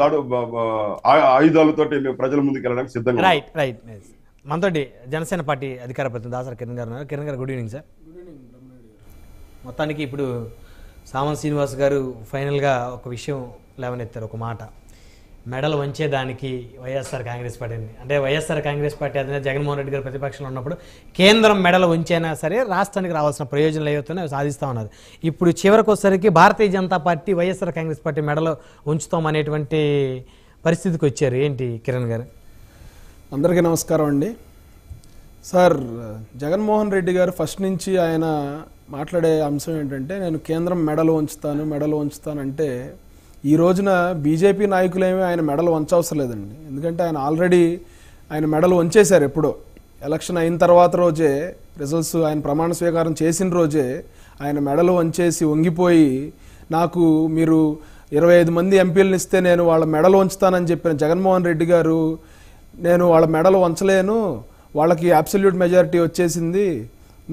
దాడు ఆయుధాలతోటి ప్రజల ముందుకు వెళ్ళడానికి సిద్ధంగా రైట్ రైట్ మనతోటి జనసేన పార్టీ అధికార ప్రతినిధి దాసరి కిరణ్ గారు ఉన్నారు కిరణ్ గారు గుడ్ ఈవినింగ్ సార్ మొత్తానికి ఇప్పుడు సామంత్ శ్రీనివాస్ గారు ఫైనల్గా ఒక విషయం లేవనెత్తారు ఒక మాట మెడలు వంచేదానికి వైఎస్ఆర్ కాంగ్రెస్ పార్టీని అంటే వైఎస్ఆర్ కాంగ్రెస్ పార్టీ అధినేత జగన్మోహన్ రెడ్డి గారు ప్రతిపక్షంలో ఉన్నప్పుడు కేంద్రం మెడలు వంచైనా సరే రాష్ట్రానికి రావాల్సిన ప్రయోజనాలు ఏవైతున్నాయో సాధిస్తూ ఉన్నది ఇప్పుడు చివరికొసరికి Bharatiya Janata party YSR Congress party మెడల్ ఉంచుతాం అనేటువంటి పరిస్థితికి వచ్చారు ఏంటి కిరణ్ గారు అందరికీ నమస్కారం అండి సార్ జగన్మోహన్ రెడ్డి గారు ఫస్ట్ నుంచి ఆయన మాట్లాడే అంశం ఏంటంటే నేను కేంద్రం మెడలు ఉంచుతాను మెడలు ఉంచుతాను అంటే ఈ రోజున బీజేపీ నాయకులేమీ ఆయన మెడలు వంచవసరం లేదండి ఎందుకంటే ఆయన ఆల్రెడీ ఆయన మెడలు వంచేశారు ఎప్పుడో ఎలక్షన్ అయిన తర్వాత రోజే రిజల్ట్స్ ఆయన ప్రమాణ స్వీకారం చేసిన రోజే ఆయన మెడలు వంచేసి వంగిపోయి నాకు మీరు ఇరవై ఐదు మంది ఎంపీలను ఇస్తే నేను వాళ్ళ మెడలు వంచుతానని చెప్పిన జగన్మోహన్ రెడ్డి గారు నేను వాళ్ళ మెడలు వంచలేను వాళ్ళకి అబ్సల్యూట్ మెజారిటీ వచ్చేసింది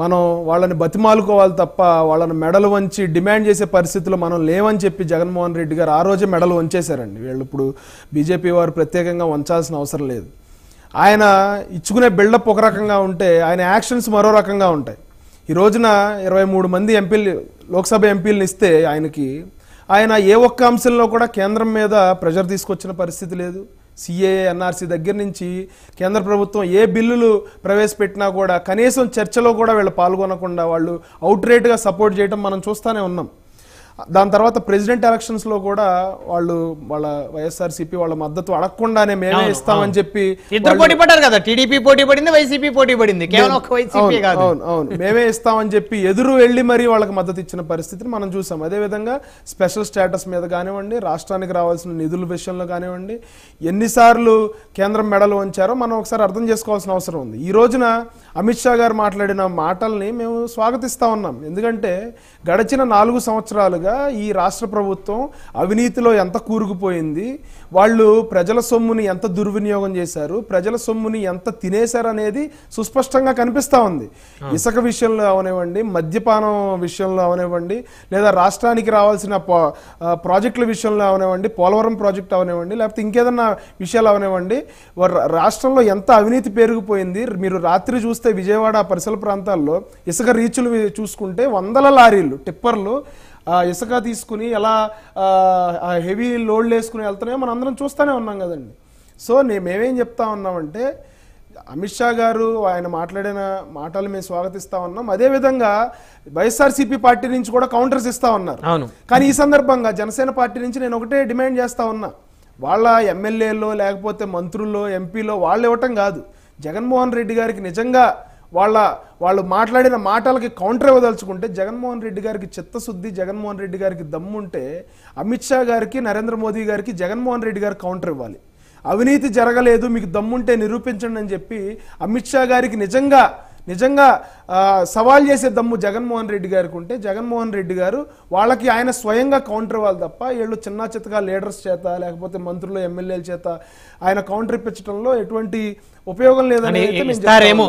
మనం వాళ్ళని బతిమాలుకోవాలి తప్ప వాళ్ళని మెడలు వంచి డిమాండ్ చేసే పరిస్థితిలో మనం లేవని చెప్పి జగన్మోహన్ రెడ్డి గారు ఆ రోజే మెడలు వంచేశారండి వీళ్ళు ఇప్పుడు బీజేపీ వారు ప్రత్యేకంగా వంచాల్సిన అవసరం లేదు ఆయన ఇచ్చుకునే బిల్డప్ ఒక రకంగా ఉంటే ఆయన యాక్షన్స్ మరో రకంగా ఉంటాయి ఈ రోజున ఇరవై మూడు మంది ఎంపీలు లోక్సభ ఎంపీలను ఇస్తే ఆయనకి ఆయన ఏ ఒక్క అంశంలో కూడా కేంద్రం మీద ప్రెషర్ తీసుకొచ్చిన పరిస్థితి లేదు సిఏఏ ఎన్ఆర్సీ దగ్గర నుంచి కేంద్ర ప్రభుత్వం ఏ బిల్లులు ప్రవేశపెట్టినా కూడా కనీసం చర్చలో కూడా వీళ్ళు పాల్గొనకుండా వాళ్ళు అవుట్ రేట్గా సపోర్ట్ చేయడం మనం చూస్తూనే ఉన్నాం దాని తర్వాత ప్రెసిడెంట్ ఎలక్షన్స్ లో కూడా వాళ్ళు వాళ్ళ వైఎస్ఆర్సీపీ వాళ్ళ మద్దతు అడగకుండానే మేమే ఇస్తామని చెప్పి ఇద్దరు పోటీ పడ్డారు కదా టీడీపీ పోటీ పడింది వైసీపీ పోటీ పడింది కేవలం ఒక వైసీపీ అవును మేమే ఇస్తామని చెప్పి ఎదురు వెళ్ళి మరీ వాళ్ళకి మద్దతు ఇచ్చిన పరిస్థితిని మనం చూసాం అదే విధంగా స్పెషల్ స్టేటస్ మీద కానివ్వండి రాష్ట్రానికి రావాల్సిన నిధుల విషయంలో కానివ్వండి ఎన్నిసార్లు కేంద్రం మెడలు వంచారో మనం ఒకసారి అర్థం చేసుకోవాల్సిన అవసరం ఉంది ఈ రోజున అమిత్ షా గారు మాట్లాడిన మాటల్ని మేము స్వాగతిస్తా ఉన్నాం ఎందుకంటే గడిచిన నాలుగు సంవత్సరాలుగా మీద ఈ రాష్ట్ర ప్రభుత్వం అవినీతిలో ఎంత కూరుకుపోయింది వాళ్ళు ప్రజల సొమ్ముని ఎంత దుర్వినియోగం చేశారు ప్రజల సొమ్ముని ఎంత తినేశారు అనేది సుస్పష్టంగా కనిపిస్తూ ఉంది ఇసుక విషయంలో అవనివ్వండి మద్యపానం విషయంలో అవనివ్వండి లేదా రాష్ట్రానికి రావాల్సిన ప్రాజెక్టుల విషయంలో అవనివ్వండి పోలవరం ప్రాజెక్ట్ అవనివ్వండి లేకపోతే ఇంకేదన్నా విషయాలు అవనివ్వండి రాష్ట్రంలో ఎంత అవినీతి పెరిగిపోయింది మీరు రాత్రి చూస్తే విజయవాడ పరిసర ప్రాంతాల్లో ఇసుక రీచ్లు చూసుకుంటే వందల లారీలు టిప్పర్లు ఇసుక తీసుకుని ఎలా హెవీ లోడ్లు వేసుకుని వెళ్తున్నాయో మనం అందరం చూస్తూనే ఉన్నాం కదండి సో నేను మేమేం చెప్తా ఉన్నామంటే అమిత్ షా గారు ఆయన మాట్లాడిన మాటలు మేము స్వాగతిస్తా ఉన్నాం అదేవిధంగా వైఎస్ఆర్సీపీ పార్టీ నుంచి కూడా కౌంటర్స్ ఇస్తా ఉన్నారు కానీ ఈ సందర్భంగా జనసేన పార్టీ నుంచి నేను ఒకటే డిమాండ్ చేస్తా ఉన్నా వాళ్ళ ఎమ్మెల్యేలో లేకపోతే మంత్రుల్లో ఎంపీలో వాళ్ళు ఇవ్వటం కాదు జగన్మోహన్ రెడ్డి గారికి నిజంగా వాళ్ళ వాళ్ళు మాట్లాడిన మాటలకి కౌంటర్ ఇవ్వదలుచుకుంటే జగన్మోహన్ రెడ్డి గారికి చిత్తశుద్ధి జగన్మోహన్ రెడ్డి గారికి దమ్ము ఉంటే అమిత్ షా గారికి నరేంద్ర మోదీ గారికి జగన్మోహన్ రెడ్డి గారికి కౌంటర్ ఇవ్వాలి అవినీతి జరగలేదు మీకు దమ్ముంటే నిరూపించండి అని చెప్పి అమిత్ షా గారికి నిజంగా నిజంగా సవాల్ చేసే దమ్ము జగన్మోహన్ రెడ్డి గారికి ఉంటే జగన్మోహన్ రెడ్డి గారు వాళ్ళకి ఆయన స్వయంగా కౌంటర్ ఇవ్వాలి తప్ప వీళ్ళు చిన్న చిత్తగా లీడర్స్ చేత లేకపోతే మంత్రులు ఎమ్మెల్యేల చేత ఆయన కౌంటర్ ఇప్పించడంలో ఎటువంటి ఉపయోగం లేదని ఇస్తారేమో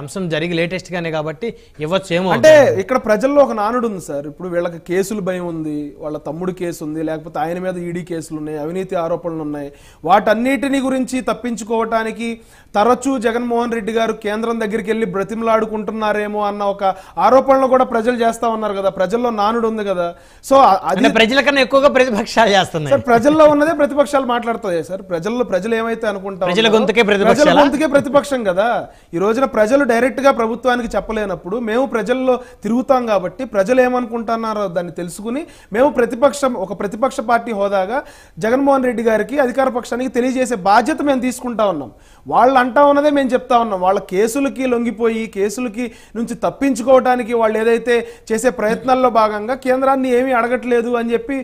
అంశం జరిగి లేటెస్ట్ గానే కాబట్టి ఇవ్వచ్చేమో అంటే ఇక్కడ ప్రజల్లో ఒక నానుడు ఉంది సార్ ఇప్పుడు వీళ్ళకి కేసులు భయం ఉంది వాళ్ళ తమ్ముడు కేసు ఉంది లేకపోతే ఆయన మీద ఈడీ కేసులు ఉన్నాయి అవినీతి ఆరోపణలు ఉన్నాయి వాటన్నిటిని గురించి తప్పించుకోవటానికి తరచూ జగన్మోహన్ రెడ్డి గారు కేంద్రం దగ్గరికి వెళ్ళి బ్రతిమలాడుకుంటున్నారు చేస్తున్నారేమో అన్న ఒక ఆరోపణలు కూడా ప్రజలు చేస్తా ఉన్నారు కదా ప్రజల్లో నానుడు ఉంది కదా సో అది ప్రజల కన్నా ఎక్కువగా ప్రతిపక్షాలు చేస్తున్నాయి సార్ ప్రజల్లో ఉన్నదే ప్రతిపక్షాలు మాట్లాడుతాయి సార్ ప్రజల్లో ప్రజలు ఏమైతే అనుకుంటారు ప్రజల గొంతుకే ప్రతిపక్షం కదా ఈ రోజున ప్రజలు డైరెక్ట్ గా ప్రభుత్వానికి చెప్పలేనప్పుడు మేము ప్రజల్లో తిరుగుతాం కాబట్టి ప్రజలు ఏమనుకుంటున్నారో దాన్ని తెలుసుకుని మేము ప్రతిపక్షం ఒక ప్రతిపక్ష పార్టీ హోదాగా జగన్మోహన్ రెడ్డి గారికి అధికార పక్షానికి తెలియజేసే బాధ్యత మేము తీసుకుంటా ఉన్నాం వాళ్ళు అంటా ఉన్నదే మేము చెప్తా ఉన్నాం వాళ్ళ కేసులకి లొంగిపోయి కేసులకి నుంచి తప్పించుకోవడానికి వాళ్ళు ఏదైతే చేసే ప్రయత్నాల్లో భాగంగా కేంద్రాన్ని ఏమీ అడగట్లేదు అని చెప్పి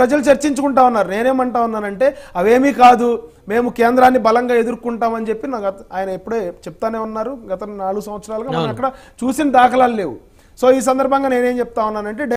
ప్రజలు చర్చించుకుంటా ఉన్నారు నేనేమంటా ఉన్నానంటే అవేమీ కాదు మేము కేంద్రాన్ని బలంగా ఎదుర్కొంటామని చెప్పి గత ఆయన ఎప్పుడే చెప్తానే ఉన్నారు గత నాలుగు సంవత్సరాలుగా మనం అక్కడ చూసిన దాఖలాలు లేవు సో ఈ సందర్భంగా నేనేం చెప్తా ఉన్నానంటే